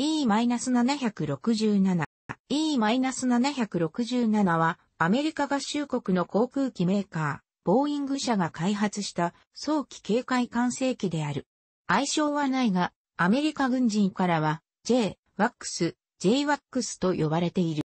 E-767、E-767 はアメリカ合衆国の航空機メーカー、ボーイング社が開発した早期警戒管制機である。愛称はないが、アメリカ軍人からは J、WAX、JWAX と呼ばれている。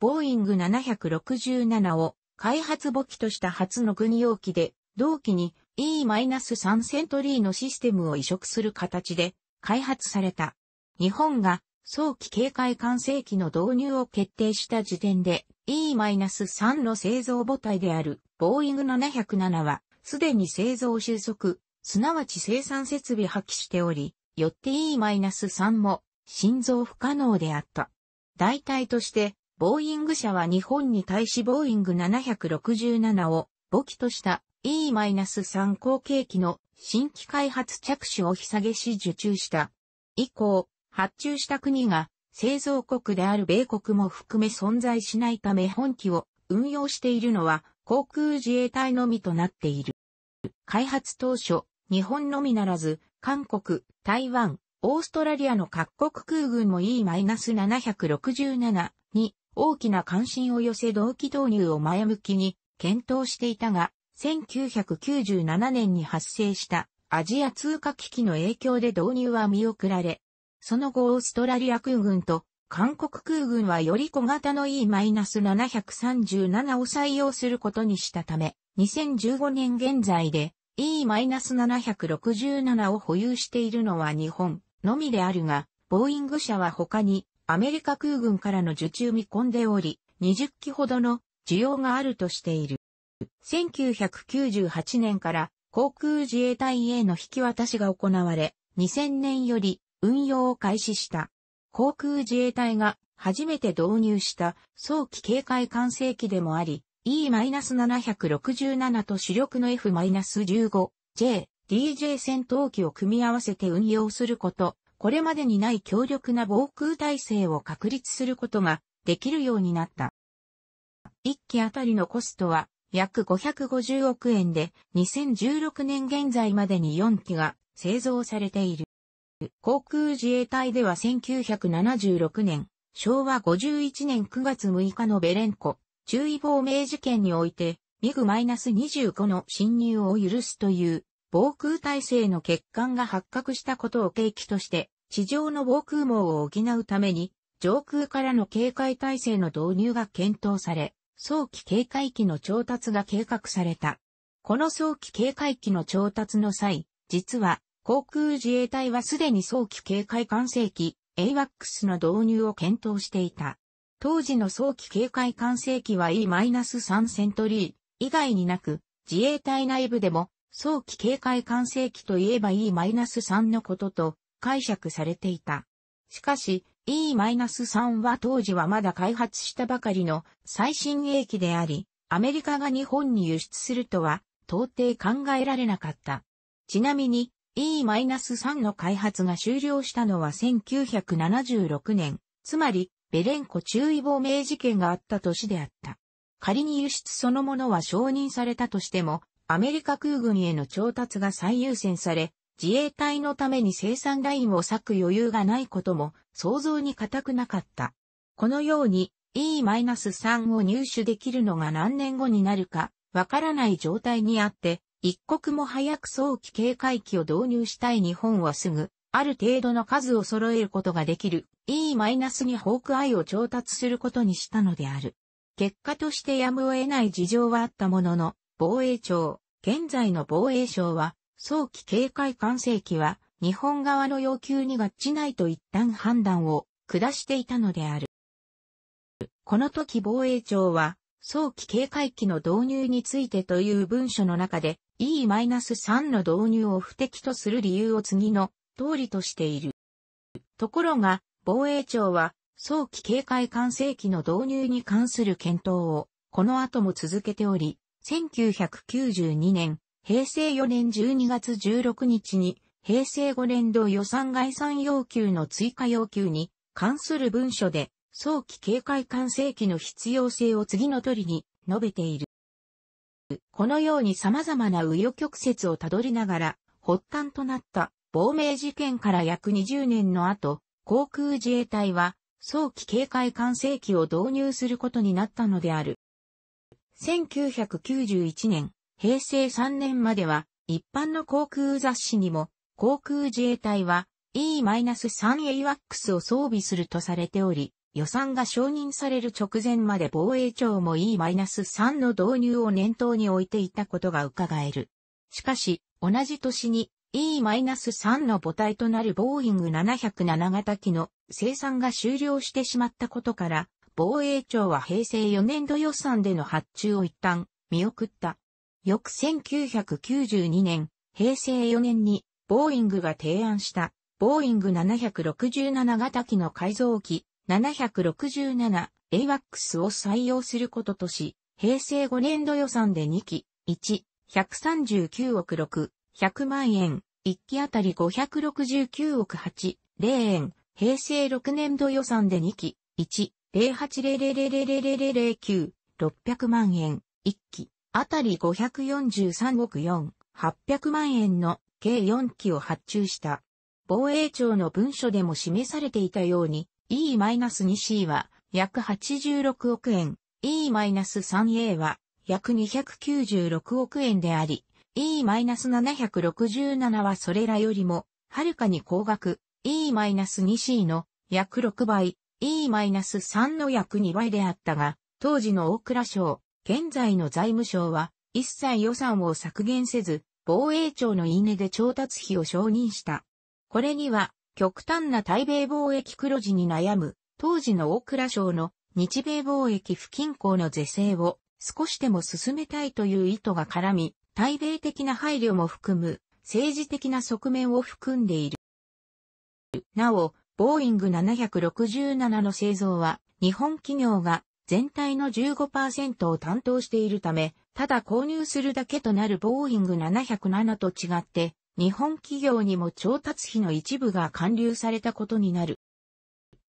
ボーイング767を開発簿記とした初の軍用機で、同機に E-3 セントリーのシステムを移植する形で開発された。日本が早期警戒管制機の導入を決定した時点で E-3 の製造母体であるボーイング707はすでに製造収束、すなわち生産設備破棄しており、よって E-3 も心臓不可能であった。代替として、ボーイング社は日本に対しボーイング767を母機とした E-3 後継機の新規開発着手を引下げし受注した。以降、発注した国が製造国である米国も含め存在しないため本機を運用しているのは航空自衛隊のみとなっている。開発当初、日本のみならず、韓国、台湾、オーストラリアの各国空軍も E-767 に大きな関心を寄せ同期導入を前向きに検討していたが、1997年に発生したアジア通貨危機の影響で導入は見送られ、その後オーストラリア空軍と韓国空軍はより小型の E-737 を採用することにしたため、2015年現在で E-767 を保有しているのは日本のみであるが、ボーイング社は他にアメリカ空軍からの受注見込んでおり、20機ほどの需要があるとしている。1998年から航空自衛隊への引き渡しが行われ、2000年より運用を開始した。航空自衛隊が初めて導入した早期警戒管制機でもあり、E-767 と主力の F-15J、DJ 戦闘機を組み合わせて運用すること、これまでにない強力な防空体制を確立することができるようになった。1機あたりのコストは約550億円で2016年現在までに4機が製造されている。航空自衛隊では1976年、昭和51年9月6日のベレンコ、注意亡命事件において、ミグ -25 の侵入を許すという、防空体制の欠陥が発覚したことを契機として、地上の防空網を補うために、上空からの警戒体制の導入が検討され、早期警戒機の調達が計画された。この早期警戒機の調達の際、実は航空自衛隊はすでに早期警戒管制機 AWACS の導入を検討していた。当時の早期警戒管制機は E-3 セントリー以外になく、自衛隊内部でも早期警戒管制機といえば E-3 のことと解釈されていた。しかし E-3 は当時はまだ開発したばかりの最新鋭機であり、アメリカが日本に輸出するとは到底考えられなかった。ちなみに E-3 の開発が終了したのは1976年、つまり、ベレンコ注意亡命事件があった年であった。仮に輸出そのものは承認されたとしても、アメリカ空軍への調達が最優先され、自衛隊のために生産ラインを割く余裕がないことも想像に固くなかった。このように E-3 を入手できるのが何年後になるかわからない状態にあって一刻も早く早期警戒機を導入したい日本はすぐ、ある程度の数を揃えることができる E-2 ホークアイを調達することにしたのである。結果としてやむを得ない事情はあったものの、防衛庁、現在の防衛省は、早期警戒管制機は、日本側の要求に合致ないと一旦判断を下していたのである。この時防衛庁は、早期警戒機の導入についてという文書の中で E-3 の導入を不適とする理由を次の通りとしている。ところが、防衛庁は早期警戒管制機の導入に関する検討をこの後も続けており、1992年、平成4年12月16日に平成5年度予算概算要求の追加要求に関する文書で早期警戒管制機の必要性を次の通りに述べている。このように様々な右余曲折をたどりながら、発端となった亡命事件から約20年の後、航空自衛隊は早期警戒管制機を導入することになったのである。1991年、平成3年までは一般の航空雑誌にも航空自衛隊は E-3AWACS を装備するとされており、予算が承認される直前まで防衛庁も E-3 の導入を念頭に置いていたことが伺える。しかし、同じ年に E-3 の母体となるボーイング707型機の生産が終了してしまったことから、防衛庁は平成4年度予算での発注を一旦見送った。翌1992年、平成4年にボーイングが提案したボーイング767型機の改造機 767AWAX を採用することとし、平成5年度予算で2期、1、139億6、100万円、1期あたり569億8、0円、平成6年度予算で2期、1、0 8 0 0 0 0 9 600万円、1期、あたり543億4、800万円の計4期を発注した。防衛庁の文書でも示されていたように、E-2C は約86億円、E-3A は約296億円であり、E-767 はそれらよりも、はるかに高額、E-2C の約6倍、E-3 の約2倍であったが、当時の大蔵省、現在の財務省は、一切予算を削減せず、防衛庁の言い値で調達費を承認した。これには、極端な対米貿易黒字に悩む、当時の大蔵省の日米貿易不均衡の是正を少しでも進めたいという意図が絡み、対米的な配慮も含む政治的な側面を含んでいる。なお、ボーイング767の製造は日本企業が全体の15%を担当しているため、ただ購入するだけとなるボーイング707と違って、日本企業にも調達費の一部が還流されたことになる。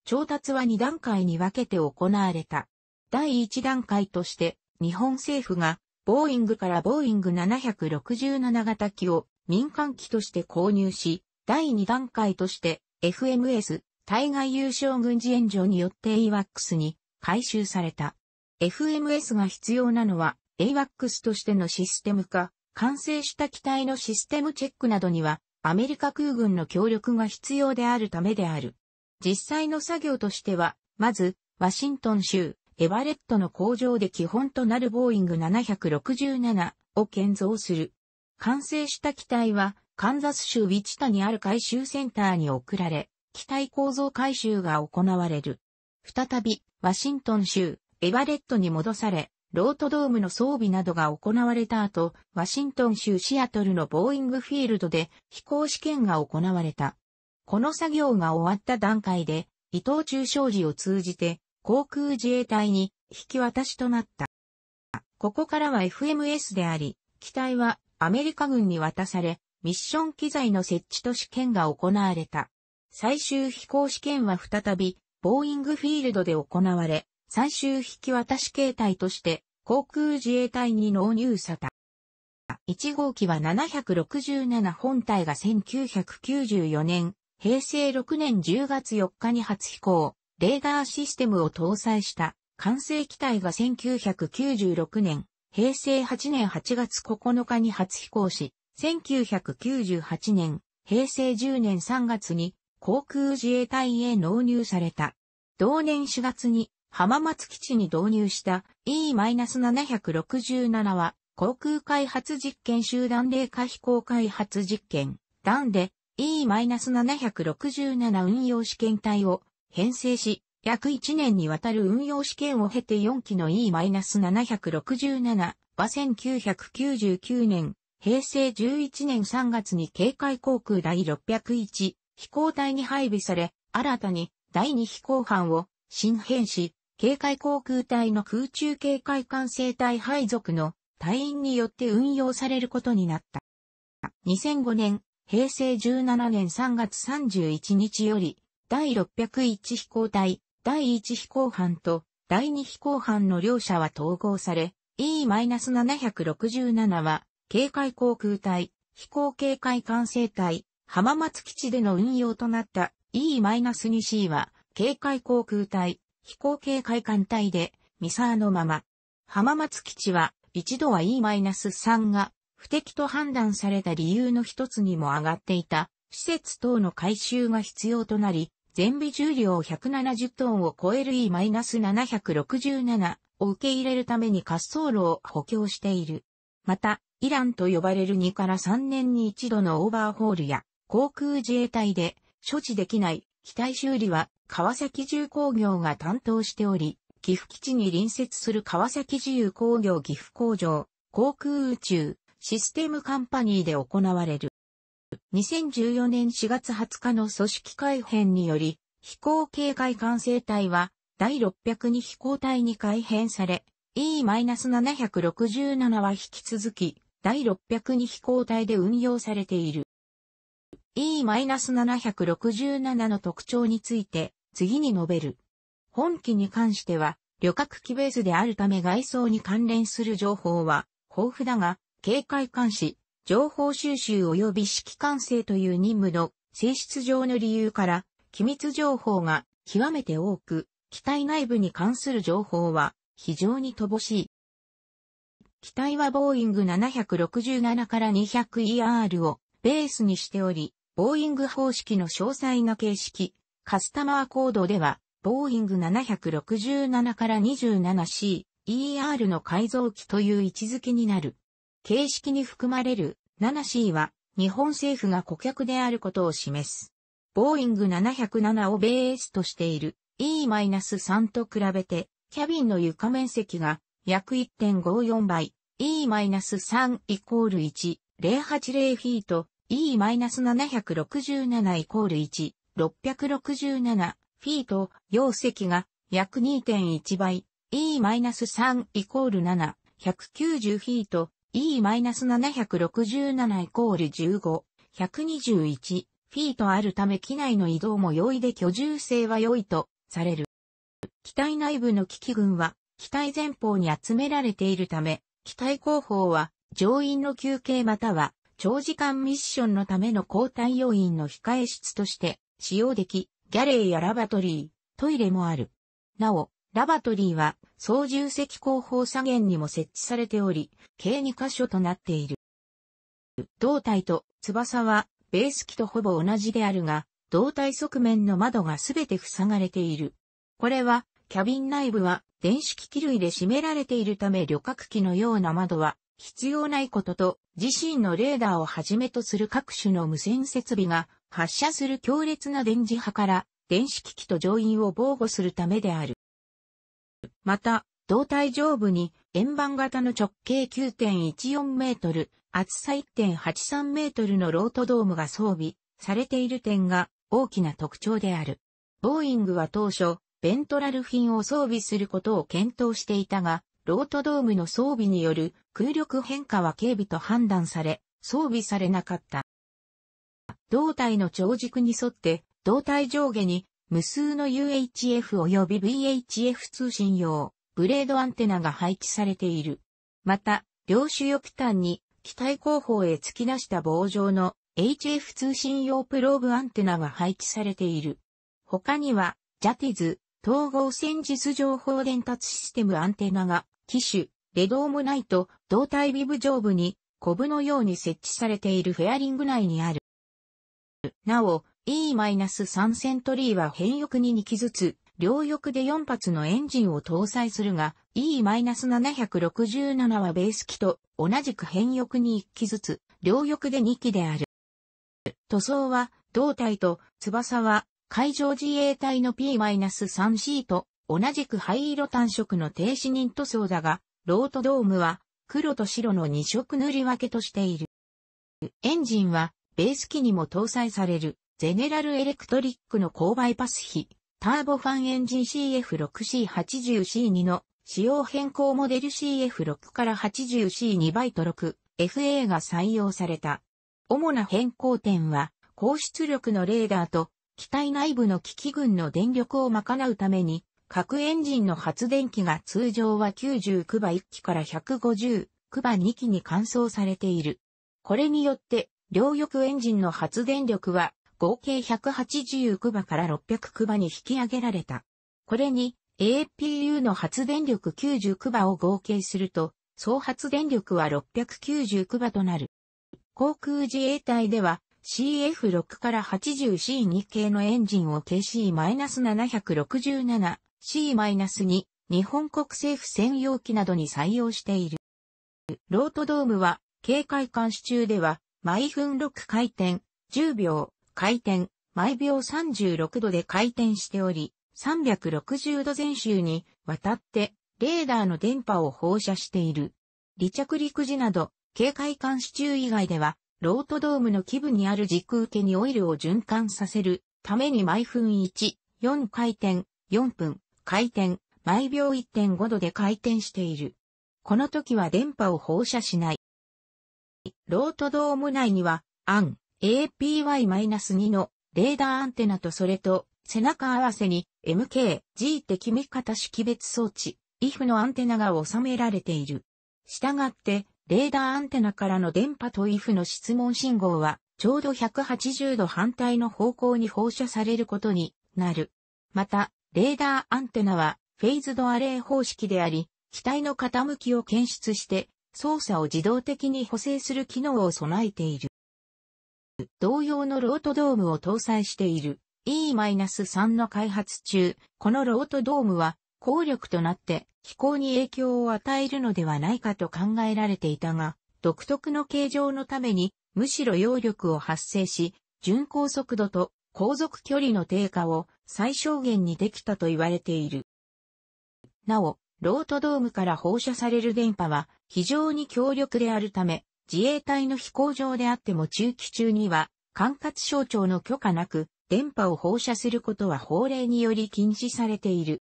調達は2段階に分けて行われた。第1段階として、日本政府が、ボーイングからボーイング767型機を民間機として購入し、第2段階として、FMS、対外優勝軍事援助によって AWACS に回収された。FMS が必要なのは AWACS としてのシステム化、完成した機体のシステムチェックなどには、アメリカ空軍の協力が必要であるためである。実際の作業としては、まず、ワシントン州、エバレットの工場で基本となるボーイング767を建造する。完成した機体は、カンザス州ウィチタにある回収センターに送られ、機体構造回収が行われる。再び、ワシントン州、エバレットに戻され、ロートドームの装備などが行われた後、ワシントン州シアトルのボーイングフィールドで飛行試験が行われた。この作業が終わった段階で、伊藤忠商事を通じて航空自衛隊に引き渡しとなった。ここからは FMS であり、機体はアメリカ軍に渡され、ミッション機材の設置と試験が行われた。最終飛行試験は再び、ボーイングフィールドで行われ、最終引き渡し形態として、航空自衛隊に納入された。1号機は767本体が1994年、平成6年10月4日に初飛行、レーダーシステムを搭載した完成機体が1996年、平成8年8月9日に初飛行し、1998年、平成10年3月に航空自衛隊へ納入された。同年4月に浜松基地に導入した E-767 は航空開発実験集団霊下飛行開発実験団で E-767 運用試験体を編成し、約1年にわたる運用試験を経て4機の E-767 は1999年、平成11年3月に警戒航空第601飛行隊に配備され、新たに第2飛行班を新編し、警戒航空隊の空中警戒管制隊配属の隊員によって運用されることになった。2005年、平成17年3月31日より、第601飛行隊、第1飛行班と第2飛行班の両者は統合され、E-767 は、警戒航空隊、飛行警戒管制隊、浜松基地での運用となった E-2C は、警戒航空隊、飛行警戒艦隊で、ミサーのまま。浜松基地は、一度は E-3 が不適と判断された理由の一つにも上がっていた、施設等の改修が必要となり、全備重量170トンを超える E-767 を受け入れるために滑走路を補強している。また、イランと呼ばれる2から3年に一度のオーバーホールや、航空自衛隊で処置できない機体修理は川崎重工業が担当しており、岐阜基地に隣接する川崎自由工業岐阜工場、航空宇宙、システムカンパニーで行われる。2014年4月20日の組織改編により、飛行警戒管制隊は第602飛行隊に改編され、E-767 は引き続き第602飛行隊で運用されている。E-767 の特徴について次に述べる。本機に関しては、旅客機ベースであるため外装に関連する情報は豊富だが、警戒監視、情報収集及び指揮管制という任務の性質上の理由から、機密情報が極めて多く、機体内部に関する情報は非常に乏しい。機体はボーイング767から 200ER をベースにしており、ボーイング方式の詳細な形式、カスタマーコードでは、ボーイング767から 27C、ER の改造機という位置づけになる。形式に含まれる 7C は、日本政府が顧客であることを示す。ボーイング707をベースとしている E-3 と比べて、キャビンの床面積が約1.54倍、E-3 イコール1、080フィート、E-767 イコール1、667フィート、容積が約2.1倍、E-3 イコール7、190フィート、E-767 イコール15、121フィートあるため機内の移動も容易で居住性は良いとされる。機体内部の機器群は機体前方に集められているため、機体後方は乗員の休憩または長時間ミッションのための交代要員の控え室として使用でき、ギャレーやラバトリー、トイレもある。なお、ラバトリーは操縦席後方左舷にも設置されており、計2箇所となっている。胴体と翼はベース機とほぼ同じであるが、胴体側面の窓がすべて塞がれている。これは、キャビン内部は電子機器類で占められているため旅客機のような窓は必要ないことと、自身のレーダーをはじめとする各種の無線設備が発射する強烈な電磁波から電子機器と乗員を防護するためである。また、胴体上部に円盤型の直径9.14メートル、厚さ1.83メートルのロートドームが装備されている点が大きな特徴である。ボーイングは当初、ベントラルフィンを装備することを検討していたが、ロートドームの装備による空力変化は軽微と判断され、装備されなかった。胴体の長軸に沿って、胴体上下に無数の UHF 及び VHF 通信用ブレードアンテナが配置されている。また、両主翼端に機体後方へ突き出した棒状の HF 通信用プローブアンテナが配置されている。他には、ジャティズ、統合戦術情報伝達システムアンテナが、機種、レドームナイト、胴体ビブ上部に、コブのように設置されているフェアリング内にある。なお、E-3 セントリーは変翼に2機ずつ、両翼で4発のエンジンを搭載するが、E-767 はベース機と同じく変翼に1機ずつ、両翼で2機である。塗装は、胴体と翼は、海上自衛隊の P-3C と同じく灰色単色の低視認塗装だが、ロートドームは黒と白の2色塗り分けとしている。エンジンはベース機にも搭載される、ゼネラルエレクトリックの購買パス比、ターボファンエンジン CF6C80C2 の仕様変更モデル CF6 から 80C2 バイト 6FA が採用された。主な変更点は、高出力のレーダーと、機体内部の機器群の電力を賄うために、各エンジンの発電機が通常は99場1機から150、9場2機に換装されている。これによって両翼エンジンの発電力は合計180クバから600クバに引き上げられた。これに APU の発電力90クバを合計すると、総発電力は690クバとなる。航空自衛隊では CF6 から 80C2 系のエンジンを KC-767、C-2、日本国政府専用機などに採用している。ロートドームは、警戒監視中では、毎分6回転、10秒、回転、毎秒36度で回転しており、360度全周に渡ってレーダーの電波を放射している。離着陸時など、警戒監視中以外では、ロートドームの基部にある軸受けにオイルを循環させるために毎分1、4回転、4分、回転、毎秒1.5度で回転している。この時は電波を放射しない。ロートドーム内には、アン APY-2 のレーダーアンテナとそれと背中合わせに MKG 的見方識別装置 IF のアンテナが収められている。したがって、レーダーアンテナからの電波と IF の質問信号は、ちょうど180度反対の方向に放射されることになる。また、レーダーアンテナは、フェイズドアレイ方式であり、機体の傾きを検出して、操作を自動的に補正する機能を備えている。同様のロートドームを搭載している E-3 の開発中、このロートドームは効力となって飛行に影響を与えるのではないかと考えられていたが、独特の形状のためにむしろ揚力を発生し、巡航速度と航続距離の低下を最小限にできたと言われている。なお、ロートドームから放射される電波は非常に強力であるため、自衛隊の飛行場であっても中期中には、管轄省庁の許可なく、電波を放射することは法令により禁止されている。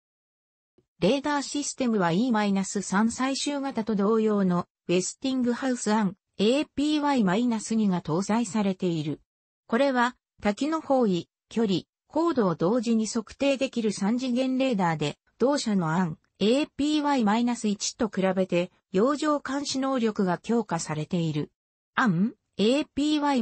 レーダーシステムは E-3 最終型と同様のウェスティングハウス案、a p y 2が搭載されている。これは滝の方位、距離、高度を同時に測定できる3次元レーダーで同社の案、a p y 1と比べて洋上監視能力が強化されている。アン、APY-1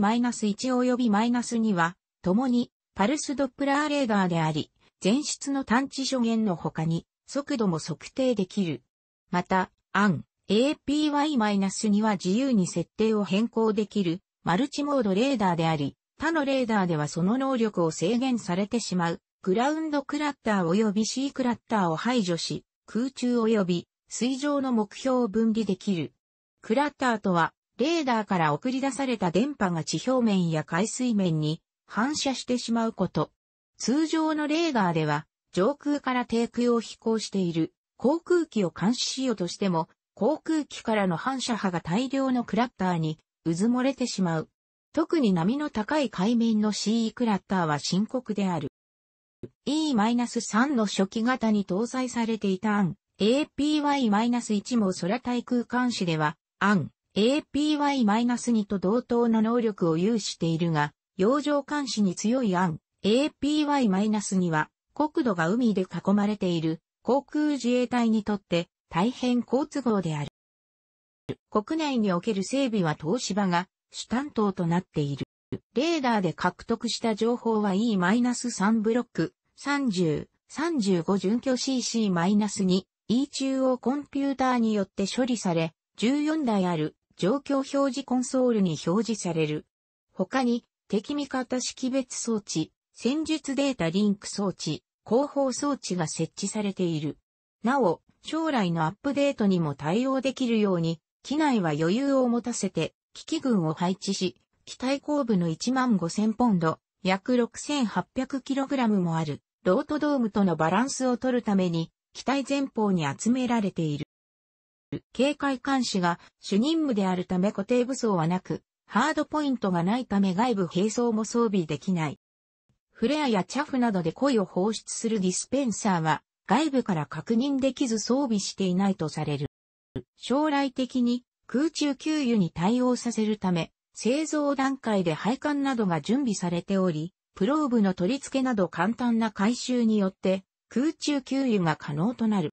及び -2 は、共に、パルスドップラーレーダーであり、前出の探知所限の他に、速度も測定できる。また、アン、APY-2 は自由に設定を変更できる、マルチモードレーダーであり、他のレーダーではその能力を制限されてしまう、グラウンドクラッター及びシークラッターを排除し、空中及び水上の目標を分離できる。クラッターとは、レーダーから送り出された電波が地表面や海水面に反射してしまうこと。通常のレーダーでは、上空から低空を飛行している航空機を監視しようとしても、航空機からの反射波が大量のクラッターに渦漏もれてしまう。特に波の高い海面の CE クラッターは深刻である。E-3 の初期型に搭載されていた案、APY-1 も空対空監視では、アン、APY-2 と同等の能力を有しているが、洋上監視に強いン、APY-2 は、国土が海で囲まれている航空自衛隊にとって大変好都合である。国内における整備は東芝が主担当となっている。レーダーで獲得した情報は E-3 ブロック30、35準拠 CC-2、E 中央コンピューターによって処理され、14台ある状況表示コンソールに表示される。他に、敵味方識別装置、戦術データリンク装置、広報装置が設置されている。なお、将来のアップデートにも対応できるように、機内は余裕を持たせて、機器群を配置し、機体後部の1万5000ポンド、約 6800kg もある、ロートドームとのバランスを取るために、機体前方に集められている。警戒監視が主任務であるため固定武装はなく、ハードポイントがないため外部兵装も装備できない。フレアやチャフなどで声を放出するディスペンサーは外部から確認できず装備していないとされる。将来的に空中給油に対応させるため、製造段階で配管などが準備されており、プローブの取り付けなど簡単な回収によって空中給油が可能となる。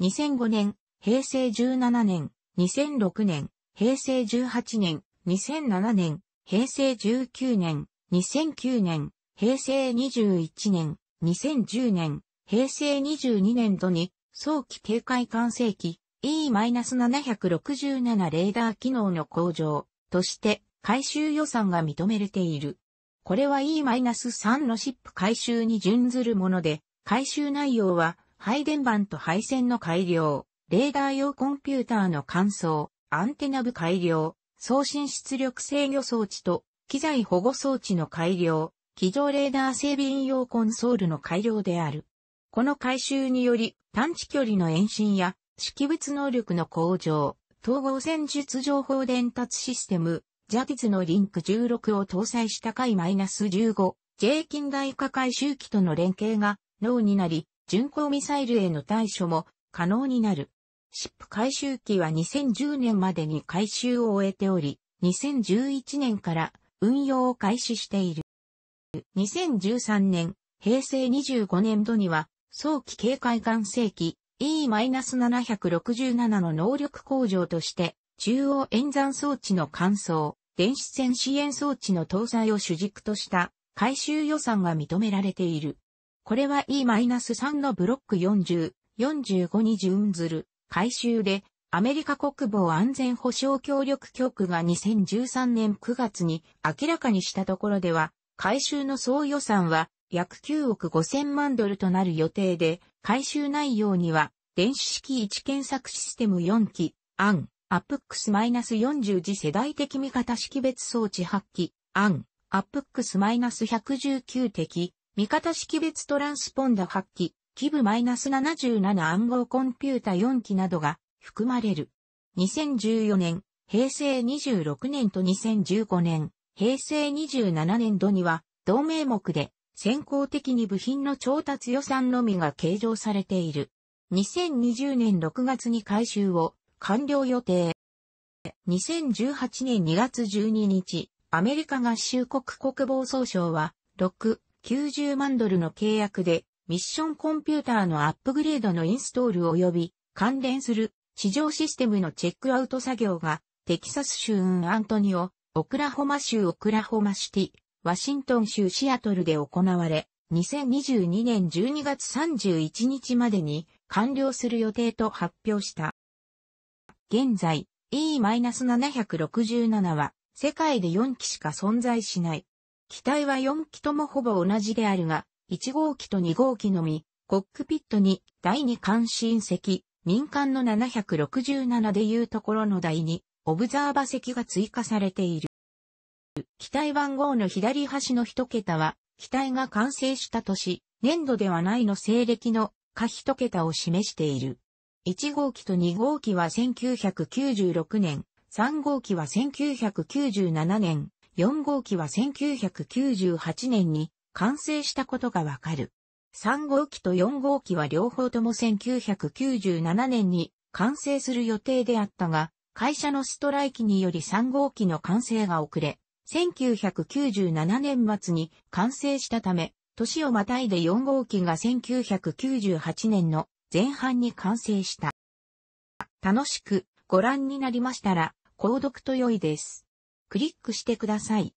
2005年、平成17年、2006年、平成18年、2007年、平成19年、2009年、平成21年、2010年、平成22年度に早期警戒管制機 E-767 レーダー機能の向上として回収予算が認めれている。これは E-3 のシップ回収に準ずるもので、改修内容は、配電盤と配線の改良、レーダー用コンピューターの乾燥、アンテナ部改良、送信出力制御装置と機材保護装置の改良、機上レーダー整備運用コンソールの改良である。この改修により、探知距離の延伸や、識別能力の向上、統合戦術情報伝達システム、ジャティズのリンク16を搭載した回 -15、J 近代化回収機との連携が脳になり、巡航ミサイルへの対処も可能になる。シップ回収機は2010年までに回収を終えており、2011年から運用を開始している。2013年、平成25年度には、早期警戒管制機 E-767 の能力向上として、中央演算装置の乾燥、電子線支援装置の搭載を主軸とした回収予算が認められている。これは E-3 のブロック40、45に準ずる改修で、アメリカ国防安全保障協力局が2013年9月に明らかにしたところでは、改修の総予算は約9億5000万ドルとなる予定で、改修内容には、電子式位置検索システム4機、アン、アップックス -40 次世代的味方識別装置8機、アン、アップックス -119 的味方識別トランスポンダ8機、基部 -77 暗号コンピュータ4機などが含まれる。2014年、平成26年と2015年、平成27年度には、同名目で、先行的に部品の調達予算のみが計上されている。2020年6月に回収を完了予定。2018年2月12日、アメリカ合衆国国防総省は、6、90万ドルの契約で、ミッションコンピューターのアップグレードのインストール及び関連する地上システムのチェックアウト作業がテキサス州アントニオ、オクラホマ州オクラホマシティ、ワシントン州シアトルで行われ、2022年12月31日までに完了する予定と発表した。現在、E-767 は世界で4機しか存在しない機体は4機ともほぼ同じであるが、1号機と2号機のみ、コックピットに第2関心席、民間の767でいうところの第2、オブザーバ席が追加されている。機体番号の左端の一桁は、機体が完成した年、年度ではないの西暦の下一桁を示している。1号機と2号機は1996年、3号機は1997年、4号機は1998年に完成したことがわかる。3号機と4号機は両方とも1997年に完成する予定であったが、会社のストライキにより3号機の完成が遅れ、1997年末に完成したため、年をまたいで4号機が1998年の前半に完成した。楽しくご覧になりましたら、購読と良いです。クリックしてください。